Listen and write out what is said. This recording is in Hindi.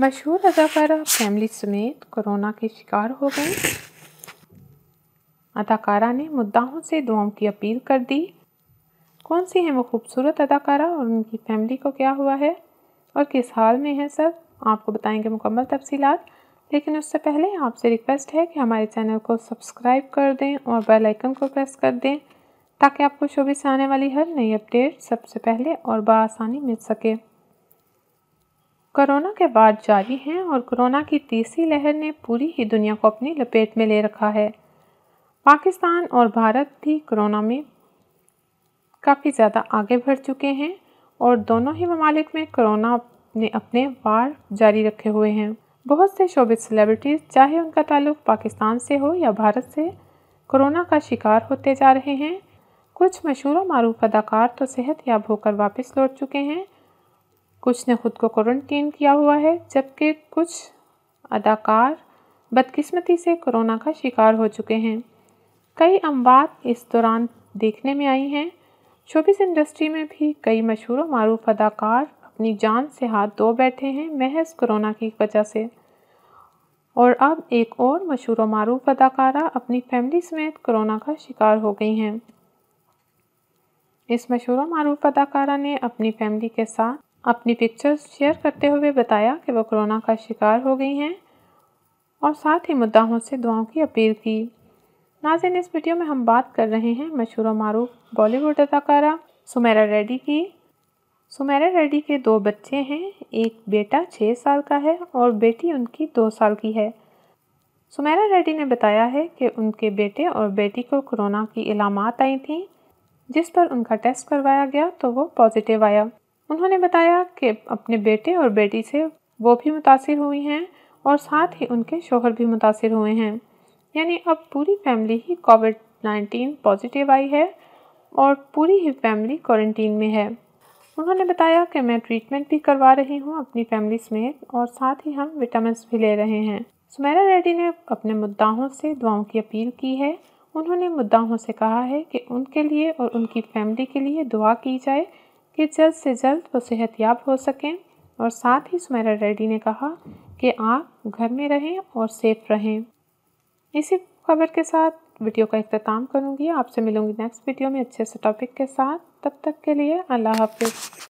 मशहूर अदाकारा फैमिली समेत कोरोना के शिकार हो गई अदाकारा ने मुद्दाओं से दुआओं की अपील कर दी कौन सी हैं वो खूबसूरत अदाकारा और उनकी फैमिली को क्या हुआ है और किस हाल में है सब आपको बताएंगे मुकम्मल तफसी लेकिन उससे पहले आपसे रिक्वेस्ट है कि हमारे चैनल को सब्सक्राइब कर दें और बेल आइकन को प्रेस कर दें ताकि आपको शोबे से आने वाली हर नई अपडेट सबसे पहले और बसानी मिल सके कोरोना के बाद जारी हैं और कोरोना की तीसरी लहर ने पूरी ही दुनिया को अपनी लपेट में ले रखा है पाकिस्तान और भारत भी कोरोना में काफ़ी ज़्यादा आगे बढ़ चुके हैं और दोनों ही ममालिक में कोरोना ने अपने वार जारी रखे हुए हैं बहुत से शोबित सेलिब्रिटीज़ चाहे उनका ताल्लुक पाकिस्तान से हो या भारत से कोरोना का शिकार होते जा रहे हैं कुछ मशहूर मरूफ अदाकार तो सेहत याब होकर वापस लौट चुके हैं कुछ ने खुद को क्वारंटीन किया हुआ है जबकि कुछ अदाकार बदकिस्मती से कोरोना का शिकार हो चुके हैं कई अमवात इस दौरान देखने में आई हैं शोबिस इंडस्ट्री में भी कई मशहूर और मरूफ अदाकार अपनी जान से हाथ धो बैठे हैं महज कोरोना की वजह से और अब एक और मशहूर और मरूफ अदाकारा अपनी फैमिली समेत कोरोना का शिकार हो गई हैं इस मशहूर मरूफ अदाकारा ने अपनी फैमिली के साथ अपनी पिक्चर्स शेयर करते हुए बताया कि वो कोरोना का शिकार हो गई हैं और साथ ही मुद्दाओं से दुआओं की अपील की नाजिन इस वीडियो में हम बात कर रहे हैं मशहूर मरूफ बॉलीवुड अदाकारा सुमेरा रेड्डी की सुमेरा रेड्डी के दो बच्चे हैं एक बेटा छः साल का है और बेटी उनकी दो साल की है सुमेरा रेड्डी ने बताया है कि उनके बेटे और बेटी को कोरोना की इलामत आई थी जिस पर उनका टेस्ट करवाया गया तो वो पॉजिटिव आया उन्होंने बताया कि अपने बेटे और बेटी से वो भी मुतासर हुई हैं और साथ ही उनके शोहर भी मुतासर हुए हैं यानी अब पूरी फैमिली ही कोविड नाइन्टीन पॉजिटिव आई है और पूरी ही फैमिली क्वारंटीन में है उन्होंने बताया कि मैं ट्रीटमेंट भी करवा रही हूँ अपनी फैमिली समेत और साथ ही हम विटामिन भी ले रहे हैं सुमेरा रेड्डी ने अपने मुद्दाओं से दुआओं की अपील की है उन्होंने मुद्दाओं से कहा है कि उनके लिए और उनकी फैमिली के लिए दुआ की जाए कि जल्द से जल्द वो सेहतयाब हो सकें और साथ ही सुमेरा रेड्डी ने कहा कि आप घर में रहें और सेफ रहें इसी खबर के साथ वीडियो का अख्ताम करूँगी आपसे मिलूँगी नेक्स्ट वीडियो में अच्छे से टॉपिक के साथ तब तक के लिए अल्लाह हाफिज़